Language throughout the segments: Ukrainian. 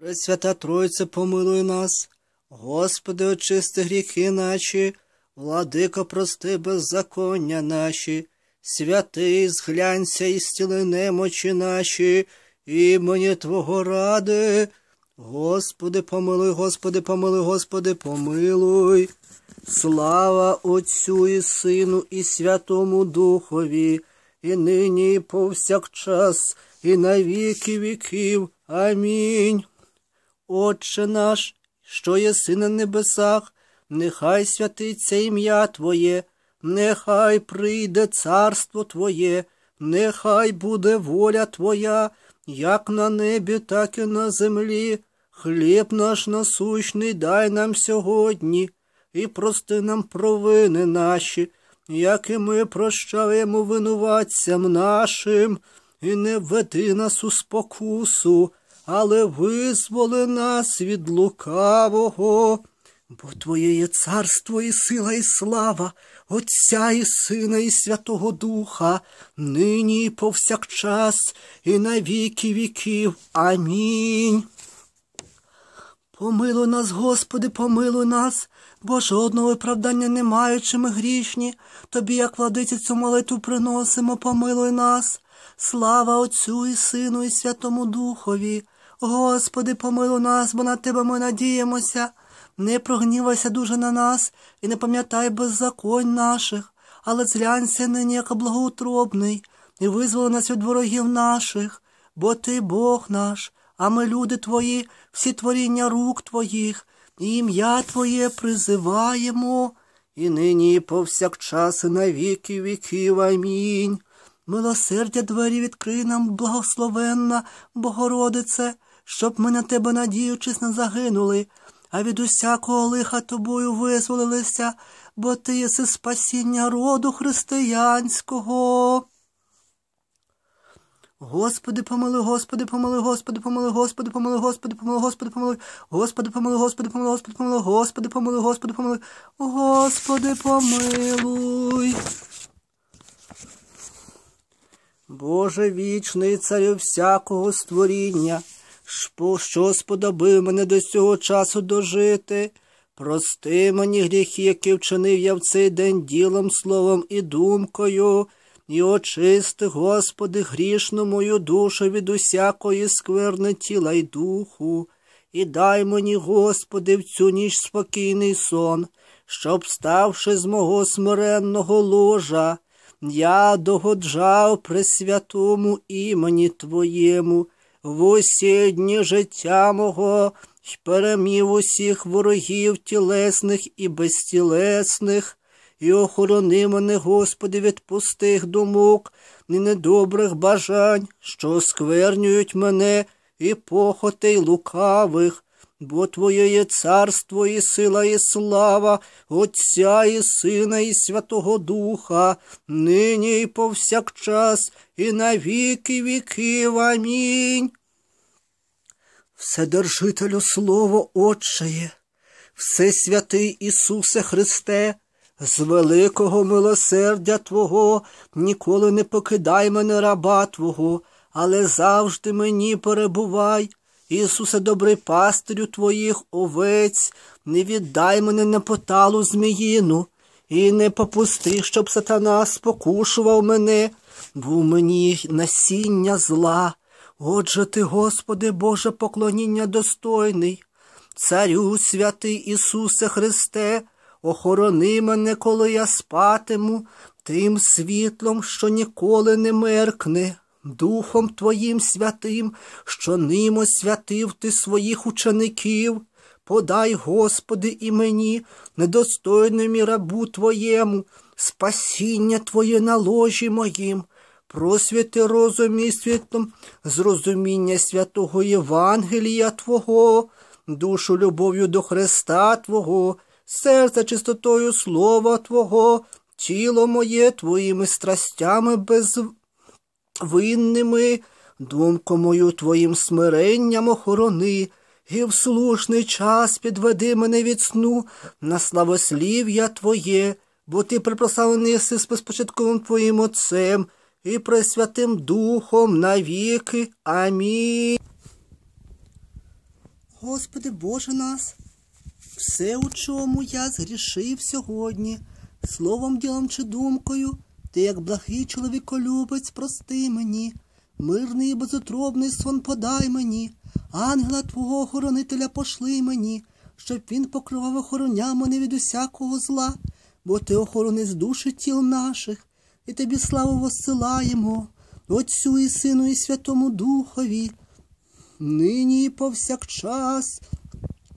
Пресвята Тройця, помилуй нас, Господи, очисти гріхи наші, владико, прости беззаконня наші, святий, зглянься і стіли немочі наші, імені Твого ради, Господи, помилуй, Господи, помилуй, Господи, помилуй. Слава Отцю і Сину, і Святому Духові, і нині, і повсякчас, і на віки віків. Амінь. Отче наш, що єси на небесах, нехай святиться ім'я Твоє, нехай прийде царство Твоє, нехай буде воля Твоя, як на небі, так і на землі. Хліб наш насущний дай нам сьогодні і прости нам провини наші, як і ми прощаємо винуватцям нашим, і не веди нас у спокусу але визволи нас від лукавого, бо Твоє є царство і сила, і слава, Отця і Сина, і Святого Духа, нині і повсякчас, і на віки віків. Амінь. Помилуй нас, Господи, помилуй нас, бо жодного виправдання не маючи ми грішні, тобі, як владиці, цю молитву приносимо, помилуй нас. Слава Отцю і Сину, і Святому Духові, Господи, помилу нас, бо на тебе ми надіємося. Не прогнівайся дуже на нас і не пам'ятай беззаконь наших, але злянься нині, як благоутробний, і визволи нас від ворогів наших, бо ти Бог наш, а ми люди твої, всі творіння рук твоїх, і ім'я Твоє призиваємо, і нині, і повсякчас, і навіки віків. Амінь. Милосердя двері відкрий нам, благословенна, Богородице щоб ми на тебе, надіючись, не загинули, а від усякого лиха тобою визволилися, бо ти єси спасіння роду християнського. Господи, помили, Господи, помили, Господи, помили, Господи, помили, Господи, помили, Господи, помили, Господи, помили, Господи, помили, Господи, помили, Господи, помили, Господи, помили, Господи, помилуй. Боже вічний царю всякого створіння що сподобив мене до цього часу дожити. Прости мені гріхи, які вчинив я в цей день ділом, словом і думкою, і очисти, Господи, грішну мою душу від усякої скверни тіла й духу, і дай мені, Господи, в цю ніч спокійний сон, щоб, ставши з мого смиренного ложа, я догоджав пресвятому імені Твоєму в усі дні життя мого й перемів усіх ворогів тілесних і безтілесних, і охорони мене, Господи, від пустих думок і недобрих бажань, що сквернюють мене і похотей лукавих бо Твоє є царство і сила, і слава, Отця і Сина, і Святого Духа, нині і повсякчас, і на віки віків. Амінь. Вседержителю Слово Отчеє, Всесвятий Ісусе Христе, з великого милосердя Твого ніколи не покидай мене раба Твого, але завжди мені перебувай. Ісусе, добрий пастирю твоїх овець, не віддай мене на поталу зміїну, і не попусти, щоб сатана спокушував мене, бо мені насіння зла. Отже ти, Господи, Боже, поклоніння достойний, Царю святий Ісусе Христе, охорони мене, коли я спатиму, тим світлом, що ніколи не меркне. Духом Твоїм святим, що нимо святив ти своїх учеників, подай, Господи, і мені, недостойним рабу Твоєму, спасіння Твоє на ложі моїм, просвіти розум і світлом, зрозуміння святого Євангелія Твого, душу любов'ю до Христа Твого, серце чистотою Слова Твого, тіло моє Твоїми страстями без винними, думку мою твоїм смиренням охорони, і в слушний час підведи мене від сну на славослів'я Твоє, бо ти припрославлений єси з безпочатковим Твоїм Отцем і Пресвятим Духом навіки. Амінь. Господи Боже нас, все, у чому я згрішив сьогодні, словом, ділом чи думкою. Ти, як благий чоловіколюбець, прости мені, мирний і безутробний сон подай мені, ангела твого охоронителя пошли мені, щоб він покривав охороня мене від усякого зла, бо ти охоронець душі тіл наших, і тобі славу воссилаємо, Отцю і Сину, і Святому Духові, нині і повсякчас,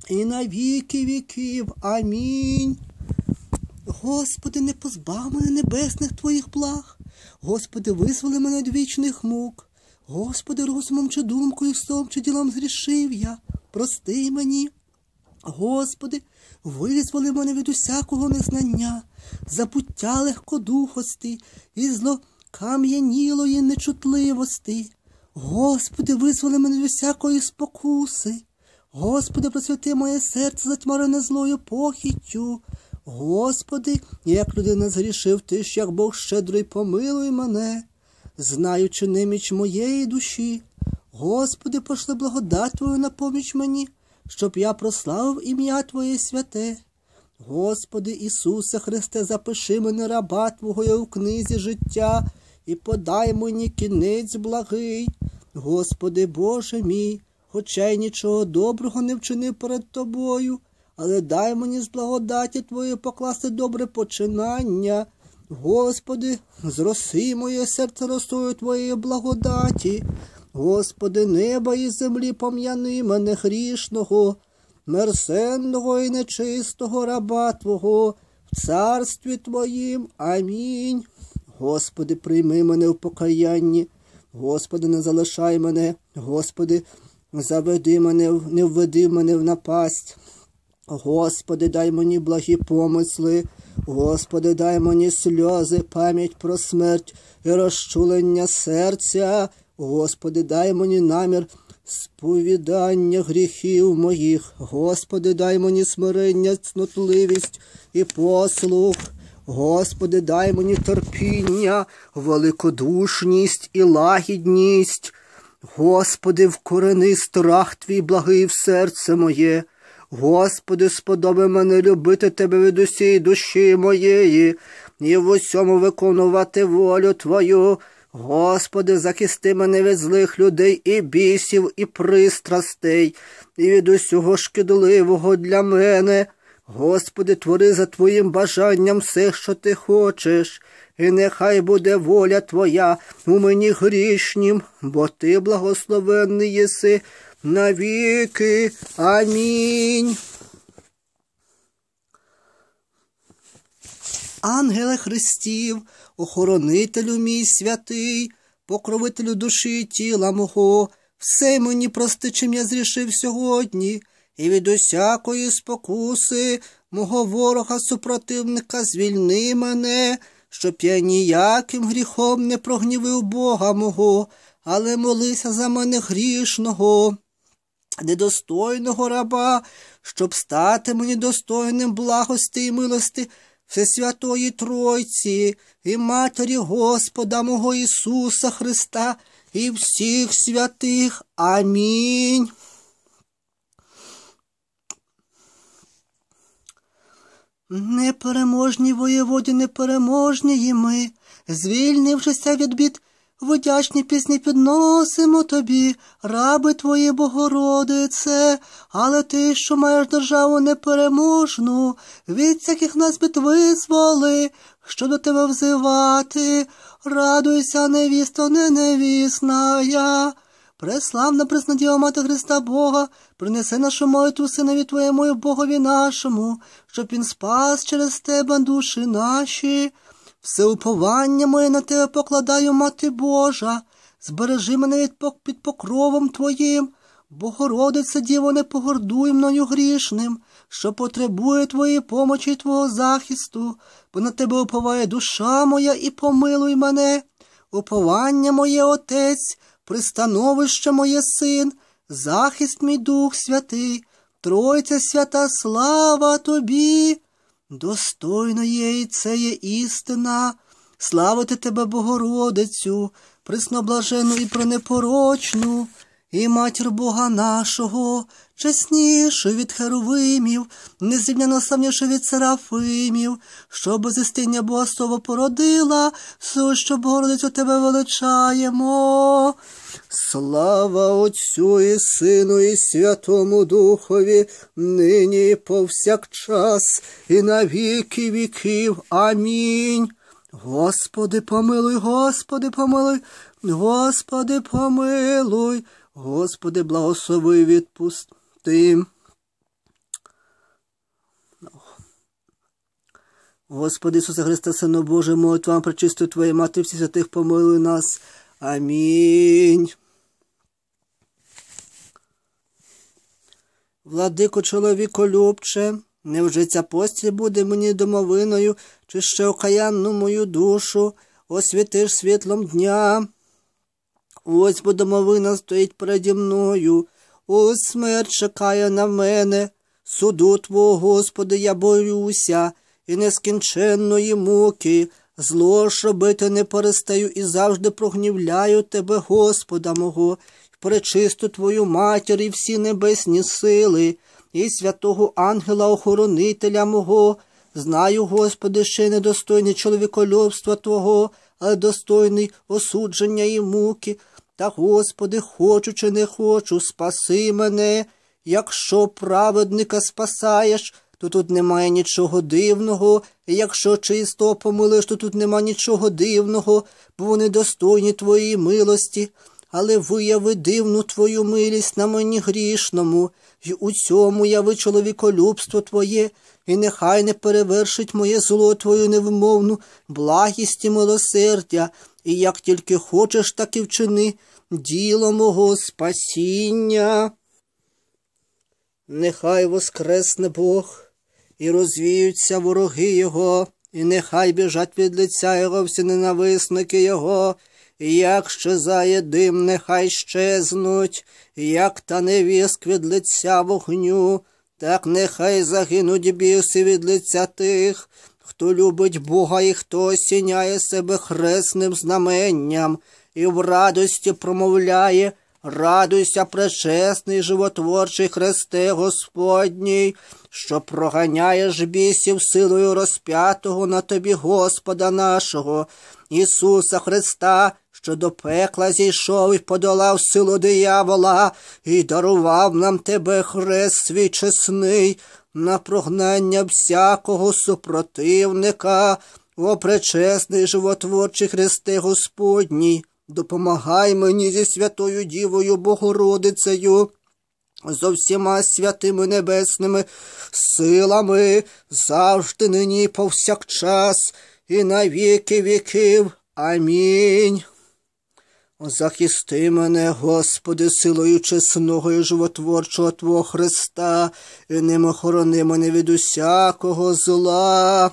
і на віки віків. Амінь. Господи, не позбав мене небесних твоїх благ, Господи, визволи мене від вічних мук. Господи, розумом чи думкою, сном чи ділом зрішив я, прости мені. Господи, визволи мене від усякого незнання, забуття легкодухості і злокам'янілої нечутливості. Господи, визволи мене від усякої спокуси. Господи, просвяти моє серце затьмарене злою похіттю. Господи, як людина згрішив ти ж, як Бог щедрий, помилуй мене, знаючи неміч моєї душі. Господи, пошли благодать Твою на поміч мені, щоб я прославив ім'я Твоє святе. Господи Ісусе Христе, запиши мене раба Твого в книзі життя і подай мені кінець благий. Господи Боже мій, хоча й нічого доброго не вчинив перед Тобою але дай мені з благодаті Твоєї покласти добре починання. Господи, зроси моє серце росою Твоєї благодаті. Господи, неба і землі пом'яни мене грішного, мерсенного і нечистого раба Твого, в царстві Твоїм. Амінь. Господи, прийми мене в покаянні, Господи, не залишай мене, Господи, заведи мене, не введи мене в напасть. Господи, дай мені благі помисли, Господи, дай мені сльози, пам'ять про смерть і розчулення серця, Господи, дай мені намір сповідання гріхів моїх, Господи, дай мені смирення, цнотливість і послух. Господи, дай мені терпіння, великодушність і лагідність. Господи, вкорени страх твій благий в серце моє. Господи, сподоби мене любити тебе від усієї душі моєї, і в усьому виконувати волю Твою. Господи, захисти мене від злих людей і бісів, і пристрастей, і від усього шкідливого для мене. Господи, твори за Твоїм бажанням все, що ти хочеш, і нехай буде воля Твоя у мені грішнім, бо Ти благословенний єси навіки. Амінь. Ангеле Христів, охоронителю мій святий, покровителю душі і тіла мого, все мені прости, чим я зрішив сьогодні, і від усякої спокуси мого ворога супротивника звільни мене, щоб я ніяким гріхом не прогнівив Бога мого, але молися за мене грішного недостойного раба, щоб стати мені достойним благости і милости Всесвятої Тройці і Матері Господа мого Ісуса Христа і всіх святих. Амінь. Непереможні воєводі, непереможні і ми, звільнившися від бід. Вдячні пісні підносимо тобі, раби твої, Богородице, але ти, що маєш державу непереможну, від всяких нас бит визволи, що до тебе взивати, радуйся, невісто, не невісна я. Преславна, преснадіва мати Христа Бога, принеси нашу молитву синові Твоєму і Богові нашому, щоб він спас через тебе душі наші. Все уповання моє на тебе покладаю, Мати Божа, збережи мене під покровом Твоїм, Богородице, Діво, не погордуй мною грішним, що потребує Твоєї помочі і Твого захисту, бо на тебе уповає душа моя і помилуй мене, уповання моє Отець, пристановище моє син, захист мій Дух Святий, Тройця свята, слава Тобі. Достойно є і це є істина, славити тебе, Богородицю, пресноблажену і пронепорочну, і матір Бога нашого, чеснішу від херовимів, незрівняно славнішу від серафимів, що безістиння Бога слово породила, все, що Богородицю тебе величаємо. Слава Отцю і Сину, і Святому Духові, нині і повсякчас, і на віки віків. Амінь. Господи, помилуй, Господи, помилуй, Господи, помилуй, Господи, благослови відпусти. Господи Ісусе Христе, Сину Боже, молитва вам причисту Твоє мати всі святих помилуй нас. Амінь. Владико любче, невже ця постіль буде мені домовиною, чи ще окаянну мою душу освітиш світлом дня? Ось бо домовина стоїть переді мною, ось смерть чекає на мене. Суду твого, Господи, я борюся, і нескінченної муки. Зло ж робити не перестаю і завжди прогнівляю тебе, Господа мого, пречисту твою матір і всі небесні сили, і святого ангела охоронителя мого. Знаю, Господи, ще недостойний чоловіколюбства Твого, але достойний осудження і муки. Та, Господи, хочу чи не хочу, спаси мене. Якщо праведника спасаєш, то тут немає нічого дивного, і якщо чисто помилиш, то тут нема нічого дивного, бо вони достойні твоєї милості але вияви дивну твою милість на мені грішному, і у цьому яви чоловіколюбство Твоє, і нехай не перевершить моє зло Твою невмовну благість і милосердя, і як тільки хочеш, так і вчини діло мого спасіння. Нехай воскресне Бог, і розвіються вороги Його, і нехай біжать від лиця Його всі ненависники Його як щезає дим, нехай щезнуть, як та невіск від лиця вогню, так нехай загинуть біси від лиця тих, хто любить Бога і хто осіняє себе хресним знаменням і в радості промовляє. Радуйся, пречесний животворчий хресте Господній, що проганяєш бісів силою розп'ятого на тобі Господа нашого, Ісуса Христа, що до пекла зійшов і подолав силу диявола, і дарував нам тебе хрест свій чесний, на прогнання всякого супротивника, о пречесний животворчий Христе Господній, допомагай мені зі святою Дівою Богородицею. Зо всіма святими небесними силами завжди нині повсякчас і на віки віків. Амінь. Захисти мене, Господи, силою чесного і животворчого Твого Христа, і ним охорони мене від усякого зла.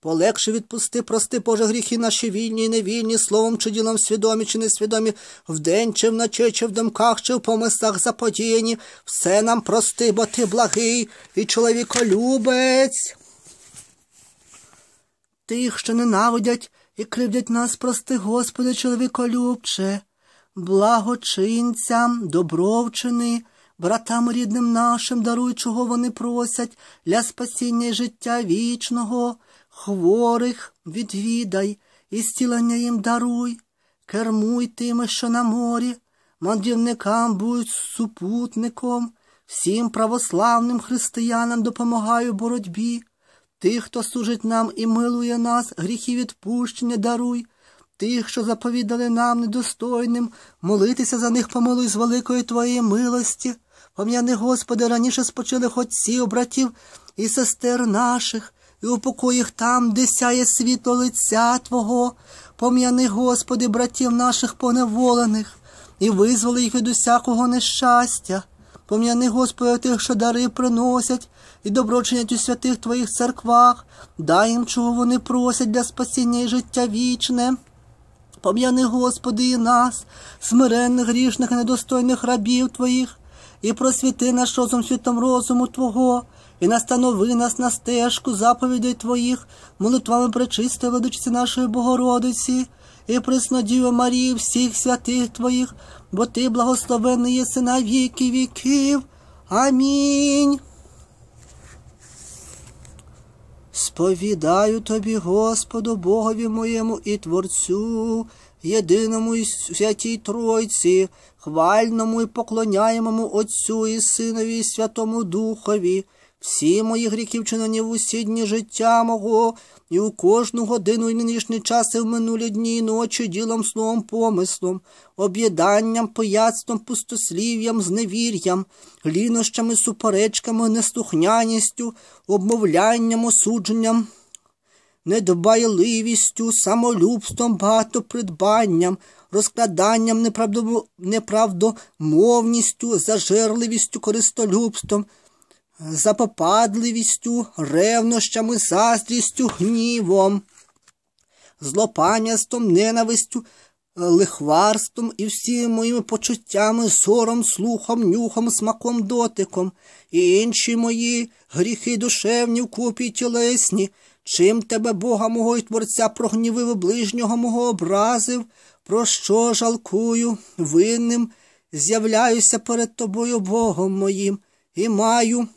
Полегше відпусти, прости, Боже, гріхи наші вільні і невільні, словом чи ділом свідомі чи несвідомі, вдень, чи вночі, чи в думках, чи в помислах заподіяні, все нам прости, бо ти благий і чоловіколюбець. Тих, що ненавидять і кривдять нас, прости, Господи, чоловіколюбче, благочинцям, добровчини, братам рідним нашим даруй, чого вони просять для спасіння і життя вічного, хворих відвідай, і стілення їм даруй, кермуй тими, що на морі, мандрівникам будь супутником, всім православним християнам допомагай у боротьбі тих, хто служить нам і милує нас, гріхи відпущення даруй, тих, що заповідали нам недостойним, молитися за них помилуй з великої Твоєї милості. Пом'яни, Господи, раніше спочили отців, братів і сестер наших, і упокої їх там, де сяє світло лиця Твого. Пом'яни, Господи, братів наших поневолених, і визволи їх від усякого нещастя. Пом'яни, Господи, тих, що дари приносять, і доброчинять у святих Твоїх церквах, дай їм, чого вони просять для спасіння і життя вічне. Пом'яни, Господи, і нас, смиренних, грішних, і недостойних рабів Твоїх, і просвіти наш розум світом розуму Твого, і настанови нас на стежку заповідей Твоїх, молитвами причистої, ведучи нашої Богородиці і приснодіва Марії всіх святих Твоїх, бо Ти благословений єси на віки віків. Амінь. Сповідаю Тобі, Господу, Богові моєму і Творцю, єдиному і святій Тройці, хвальному і поклоняємому Отцю і Синові, і Святому Духові всі мої гріхів вчинені в усідні життя мого, і у кожну годину і нинішні часи в минулі дні і ночі ділом, словом, помислом, об'єданням, пояцтвом пустослів'ям, зневір'ям, глінощами, суперечками, неслухняністю, обмовлянням, осудженням. Недбайливістю, самолюбством, багатопридбанням, розкладанням неправдомовністю, зажерливістю, користолюбством, запопадливістю, ревнощами, заздрістю, гнівом, злопанястом, ненавистю, лихварством і всіми моїми почуттями, сором, слухом, нюхом, смаком, дотиком, і інші мої гріхи душевні вкупі тілесні. Чим тебе, Бога мого і Творця, прогнівив ближнього мого образив, про що жалкую, винним, з'являюся перед тобою, Богом моїм, і маю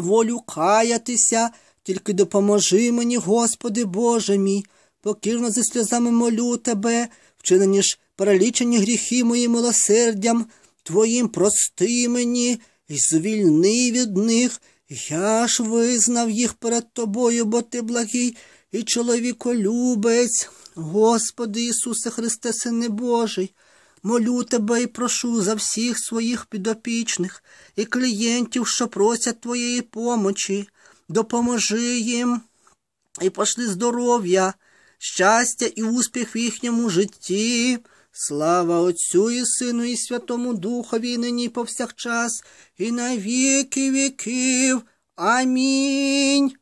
волю каятися, тільки допоможи мені, Господи Боже мій, покірно зі сльозами молю Тебе, вчинені ж перелічені гріхи мої милосердям, Твоїм прости мені і звільни від них. Я ж визнав їх перед Тобою, бо ти благий і чоловіколюбець, Господи Ісусе Христе, Сине Божий. Молю тебе і прошу за всіх своїх підопічних і клієнтів, що просять твоєї помочі, допоможи їм і пошли здоров'я, щастя і успіх в їхньому житті. Слава Отцю і Сину, і Святому Духові, нині повсякчас, і на віки віків. Амінь.